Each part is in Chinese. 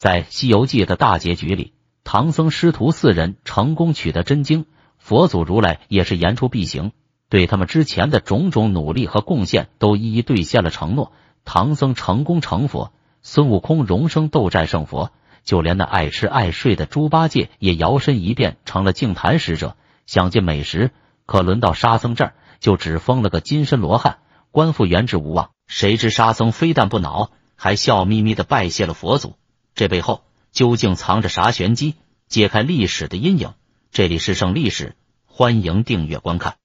在《西游记》的大结局里，唐僧师徒四人成功取得真经，佛祖如来也是言出必行，对他们之前的种种努力和贡献都一一兑现了承诺。唐僧成功成佛，孙悟空荣升斗战胜佛，就连那爱吃爱睡的猪八戒也摇身一变成了净坛使者，想进美食，可轮到沙僧这儿就只封了个金身罗汉，官复原职无望。谁知沙僧非但不恼，还笑眯眯的拜谢了佛祖。这背后究竟藏着啥玄机？揭开历史的阴影。这里是《圣历史》，欢迎订阅观看。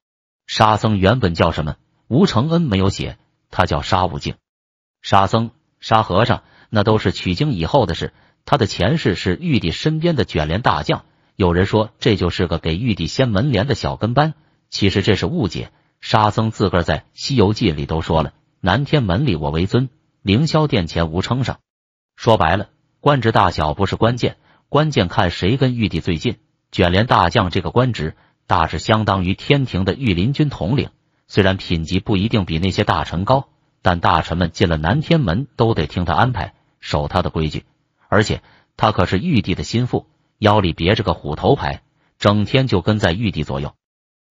沙僧原本叫什么？吴承恩没有写，他叫沙悟净。沙僧、沙和尚，那都是取经以后的事。他的前世是玉帝身边的卷帘大将。有人说这就是个给玉帝掀门帘的小跟班，其实这是误解。沙僧自个儿在《西游记》里都说了：“南天门里我为尊，凌霄殿前无称上。”说白了。官职大小不是关键，关键看谁跟玉帝最近。卷帘大将这个官职大致相当于天庭的御林军统领，虽然品级不一定比那些大臣高，但大臣们进了南天门都得听他安排，守他的规矩。而且他可是玉帝的心腹，腰里别着个虎头牌，整天就跟在玉帝左右。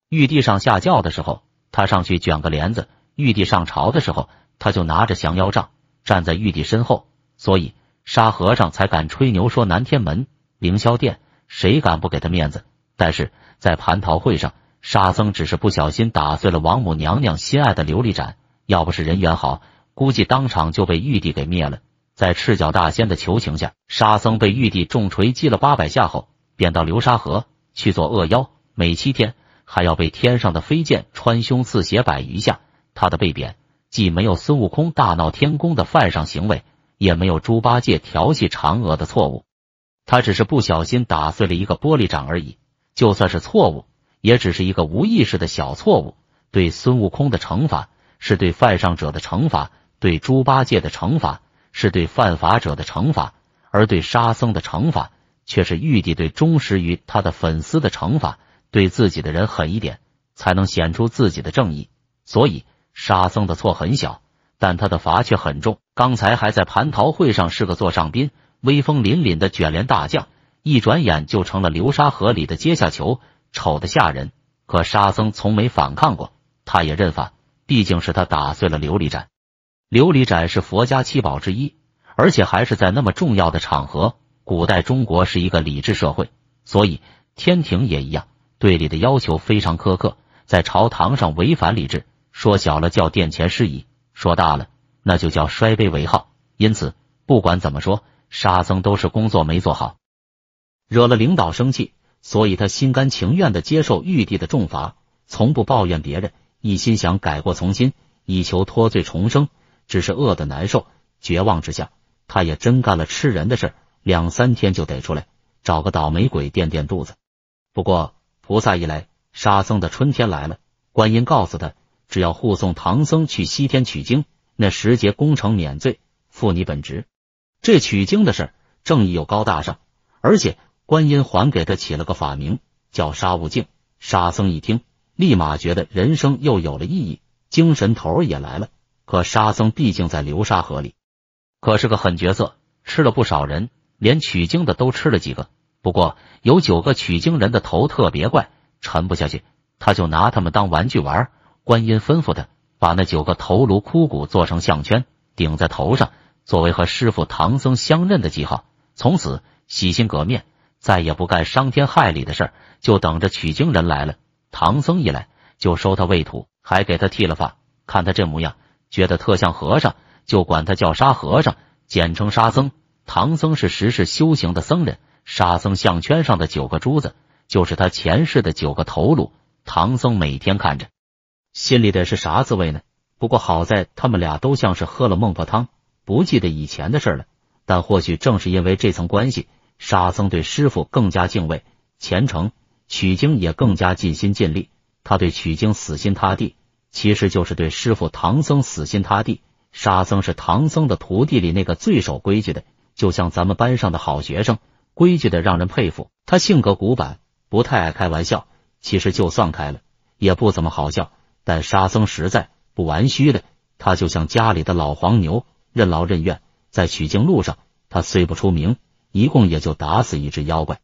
玉帝上下轿的时候，他上去卷个帘子；玉帝上朝的时候，他就拿着降妖杖站在玉帝身后。所以。沙和尚才敢吹牛说南天门、凌霄殿，谁敢不给他面子？但是在蟠桃会上，沙僧只是不小心打碎了王母娘娘心爱的琉璃盏，要不是人缘好，估计当场就被玉帝给灭了。在赤脚大仙的求情下，沙僧被玉帝重锤击了八百下后，贬到流沙河去做恶妖，每七天还要被天上的飞剑穿胸刺血百余下。他的被贬，既没有孙悟空大闹天宫的犯上行为。也没有猪八戒调戏嫦娥的错误，他只是不小心打碎了一个玻璃盏而已。就算是错误，也只是一个无意识的小错误。对孙悟空的惩罚，是对犯上者的惩罚；对猪八戒的惩罚，是对犯法者的惩罚；而对沙僧的惩罚，却是玉帝对忠实于他的粉丝的惩罚。对自己的人狠一点，才能显出自己的正义。所以，沙僧的错很小。但他的罚却很重。刚才还在蟠桃会上是个座上宾、威风凛凛的卷帘大将，一转眼就成了流沙河里的阶下囚，丑得吓人。可沙僧从没反抗过，他也认罚，毕竟是他打碎了琉璃盏。琉璃盏是佛家七宝之一，而且还是在那么重要的场合。古代中国是一个礼制社会，所以天庭也一样，对礼的要求非常苛刻。在朝堂上违反礼制，说小了叫殿前失仪。说大了，那就叫衰杯为号。因此，不管怎么说，沙僧都是工作没做好，惹了领导生气，所以他心甘情愿的接受玉帝的重罚，从不抱怨别人，一心想改过从新，以求脱罪重生。只是饿得难受，绝望之下，他也真干了吃人的事儿。两三天就得出来，找个倒霉鬼垫垫肚子。不过菩萨一来，沙僧的春天来了。观音告诉他。只要护送唐僧去西天取经，那十劫功成免罪，负你本职。这取经的事儿，正义又高大上，而且观音还给他起了个法名，叫沙悟净。沙僧一听，立马觉得人生又有了意义，精神头也来了。可沙僧毕竟在流沙河里，可是个狠角色，吃了不少人，连取经的都吃了几个。不过有九个取经人的头特别怪，沉不下去，他就拿他们当玩具玩。观音吩咐他把那九个头颅枯骨做成项圈，顶在头上，作为和师傅唐僧相认的记号。从此洗心革面，再也不干伤天害理的事儿，就等着取经人来了。唐僧一来，就收他为徒，还给他剃了发。看他这模样，觉得特像和尚，就管他叫沙和尚，简称沙僧。唐僧是十世修行的僧人，沙僧项圈上的九个珠子，就是他前世的九个头颅。唐僧每天看着。心里的是啥滋味呢？不过好在他们俩都像是喝了孟婆汤，不记得以前的事了。但或许正是因为这层关系，沙僧对师傅更加敬畏虔诚，取经也更加尽心尽力。他对取经死心塌地，其实就是对师傅唐僧死心塌地。沙僧是唐僧的徒弟里那个最守规矩的，就像咱们班上的好学生，规矩的让人佩服。他性格古板，不太爱开玩笑，其实就算开了，也不怎么好笑。但沙僧实在不玩虚的，他就像家里的老黄牛，任劳任怨。在取经路上，他虽不出名，一共也就打死一只妖怪，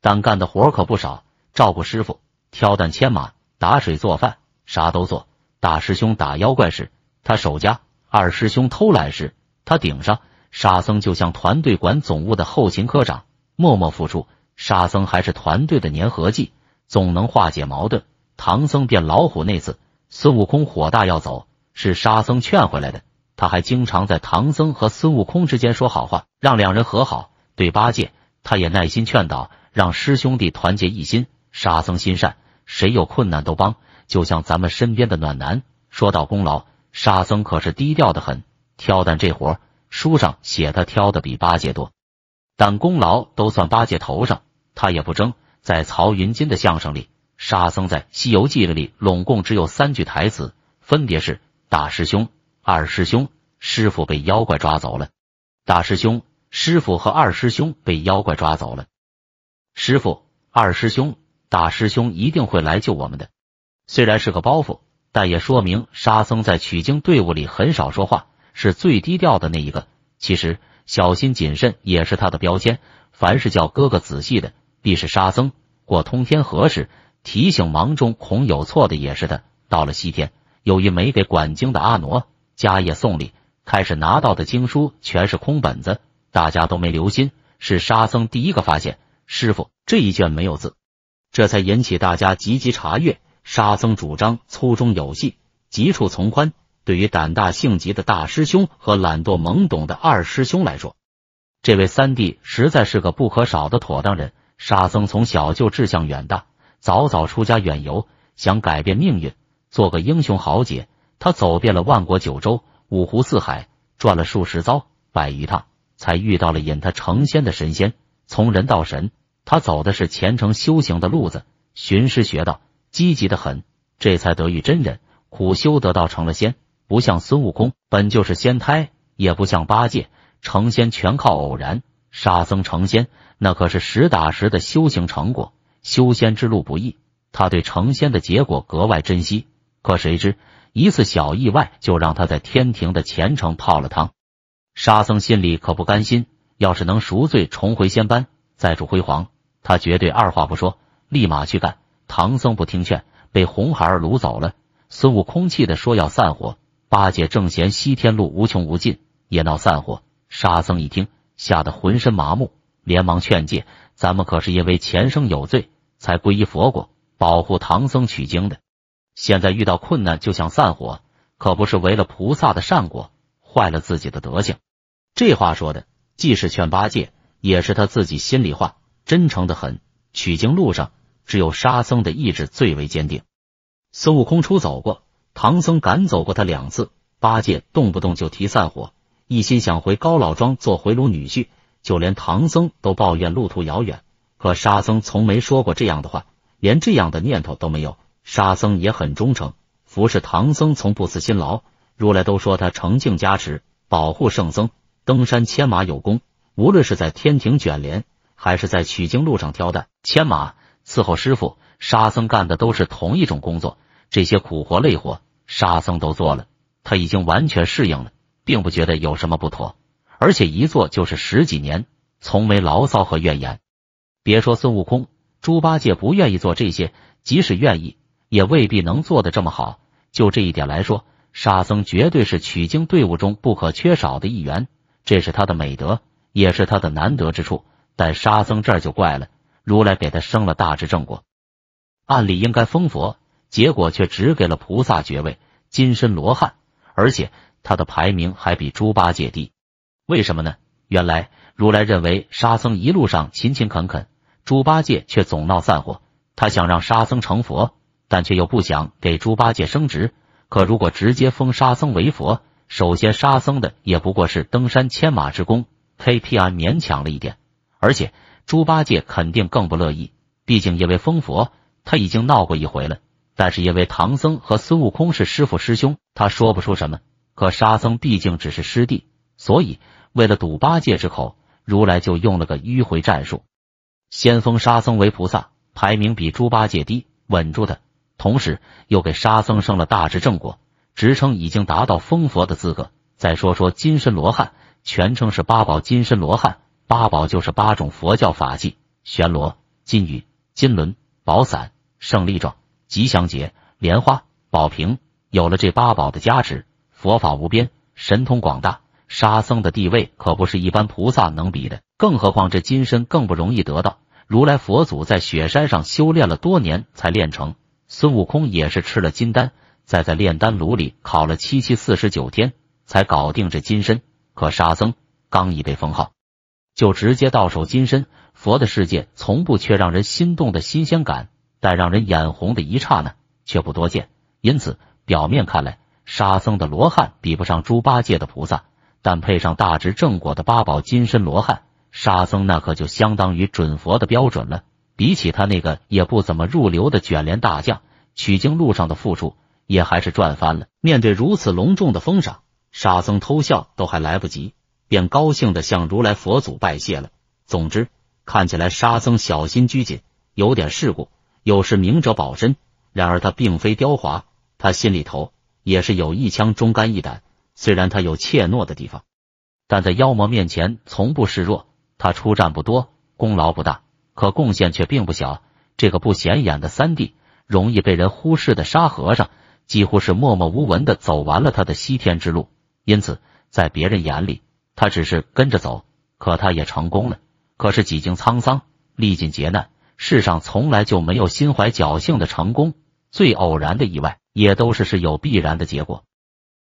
但干的活可不少：照顾师傅、挑担、牵马、打水、做饭，啥都做。大师兄打妖怪时，他守家；二师兄偷懒时，他顶上。沙僧就像团队管总务的后勤科长，默默付出。沙僧还是团队的粘合剂，总能化解矛盾。唐僧变老虎那次。孙悟空火大要走，是沙僧劝回来的。他还经常在唐僧和孙悟空之间说好话，让两人和好。对八戒，他也耐心劝导，让师兄弟团结一心。沙僧心善，谁有困难都帮，就像咱们身边的暖男。说到功劳，沙僧可是低调的很。挑担这活，书上写他挑的比八戒多，但功劳都算八戒头上，他也不争。在曹云金的相声里。沙僧在《西游记》里拢共只有三句台词，分别是：“大师兄，二师兄，师傅被妖怪抓走了。”“大师兄，师傅和二师兄被妖怪抓走了。”“师傅，二师兄，大师兄一定会来救我们的。”虽然是个包袱，但也说明沙僧在取经队伍里很少说话，是最低调的那一个。其实，小心谨慎也是他的标签。凡是叫哥哥仔细的，必是沙僧。过通天河时。提醒忙中恐有错的也是他。到了西天，由于没给管经的阿傩迦叶送礼，开始拿到的经书全是空本子，大家都没留心。是沙僧第一个发现，师傅这一卷没有字，这才引起大家积极查阅。沙僧主张粗中有细，急处从宽。对于胆大性急的大师兄和懒惰懵懂的二师兄来说，这位三弟实在是个不可少的妥当人。沙僧从小就志向远大。早早出家远游，想改变命运，做个英雄豪杰。他走遍了万国九州、五湖四海，转了数十遭、百余趟，才遇到了引他成仙的神仙。从人到神，他走的是虔诚修行的路子，寻师学道，积极的很，这才得遇真人，苦修得道，成了仙。不像孙悟空，本就是仙胎；也不像八戒，成仙全靠偶然。沙僧成仙，那可是实打实的修行成果。修仙之路不易，他对成仙的结果格外珍惜。可谁知一次小意外，就让他在天庭的前程泡了汤。沙僧心里可不甘心，要是能赎罪重回仙班，再铸辉煌，他绝对二话不说，立马去干。唐僧不听劝，被红孩儿掳走了。孙悟空气的说要散伙，八戒正嫌西天路无穷无尽，也闹散伙。沙僧一听，吓得浑身麻木，连忙劝诫。咱们可是因为前生有罪，才皈依佛果，保护唐僧取经的。现在遇到困难就想散伙，可不是为了菩萨的善果，坏了自己的德行。这话说的既是劝八戒，也是他自己心里话，真诚的很。取经路上，只有沙僧的意志最为坚定。孙悟空出走过，唐僧赶走过他两次，八戒动不动就提散伙，一心想回高老庄做回炉女婿。就连唐僧都抱怨路途遥远，可沙僧从没说过这样的话，连这样的念头都没有。沙僧也很忠诚，服侍唐僧从不辞辛劳。如来都说他诚敬加持，保护圣僧登山牵马有功。无论是在天庭卷帘，还是在取经路上挑担、牵马、伺候师傅，沙僧干的都是同一种工作。这些苦活累活，沙僧都做了，他已经完全适应了，并不觉得有什么不妥。而且一做就是十几年，从没牢骚和怨言。别说孙悟空、猪八戒不愿意做这些，即使愿意，也未必能做的这么好。就这一点来说，沙僧绝对是取经队伍中不可缺少的一员。这是他的美德，也是他的难得之处。但沙僧这就怪了，如来给他升了大智正果，按理应该封佛，结果却只给了菩萨爵位，金身罗汉，而且他的排名还比猪八戒低。为什么呢？原来如来认为沙僧一路上勤勤恳恳，猪八戒却总闹散伙。他想让沙僧成佛，但却又不想给猪八戒升职。可如果直接封沙僧为佛，首先沙僧的也不过是登山牵马之功，K P I 勉强了一点。而且猪八戒肯定更不乐意，毕竟因为封佛他已经闹过一回了。但是因为唐僧和孙悟空是师傅师兄，他说不出什么。可沙僧毕竟只是师弟，所以。为了堵八戒之口，如来就用了个迂回战术，先封沙僧为菩萨，排名比猪八戒低，稳住的，同时又给沙僧升了大智正果，职称已经达到封佛的资格。再说说金身罗汉，全称是八宝金身罗汉，八宝就是八种佛教法器：玄罗、金羽、金轮、宝伞、胜利状、吉祥结、莲花、宝瓶。有了这八宝的加持，佛法无边，神通广大。沙僧的地位可不是一般菩萨能比的，更何况这金身更不容易得到。如来佛祖在雪山上修炼了多年才练成，孙悟空也是吃了金丹，再在炼丹炉里烤了七七四十九天才搞定这金身。可沙僧刚一被封号，就直接到手金身。佛的世界从不缺让人心动的新鲜感，但让人眼红的一刹那却不多见。因此，表面看来，沙僧的罗汉比不上猪八戒的菩萨。但配上大值正果的八宝金身罗汉，沙僧那可就相当于准佛的标准了。比起他那个也不怎么入流的卷帘大将，取经路上的付出也还是赚翻了。面对如此隆重的封赏，沙僧偷笑都还来不及，便高兴的向如来佛祖拜谢了。总之，看起来沙僧小心拘谨，有点世故，有失明哲保身。然而他并非刁滑，他心里头也是有一腔忠肝义胆。虽然他有怯懦的地方，但在妖魔面前从不示弱。他出战不多，功劳不大，可贡献却并不小。这个不显眼的三弟，容易被人忽视的沙和尚，几乎是默默无闻的走完了他的西天之路。因此，在别人眼里，他只是跟着走。可他也成功了。可是几经沧桑，历尽劫难，世上从来就没有心怀侥幸的成功，最偶然的意外也都是是有必然的结果。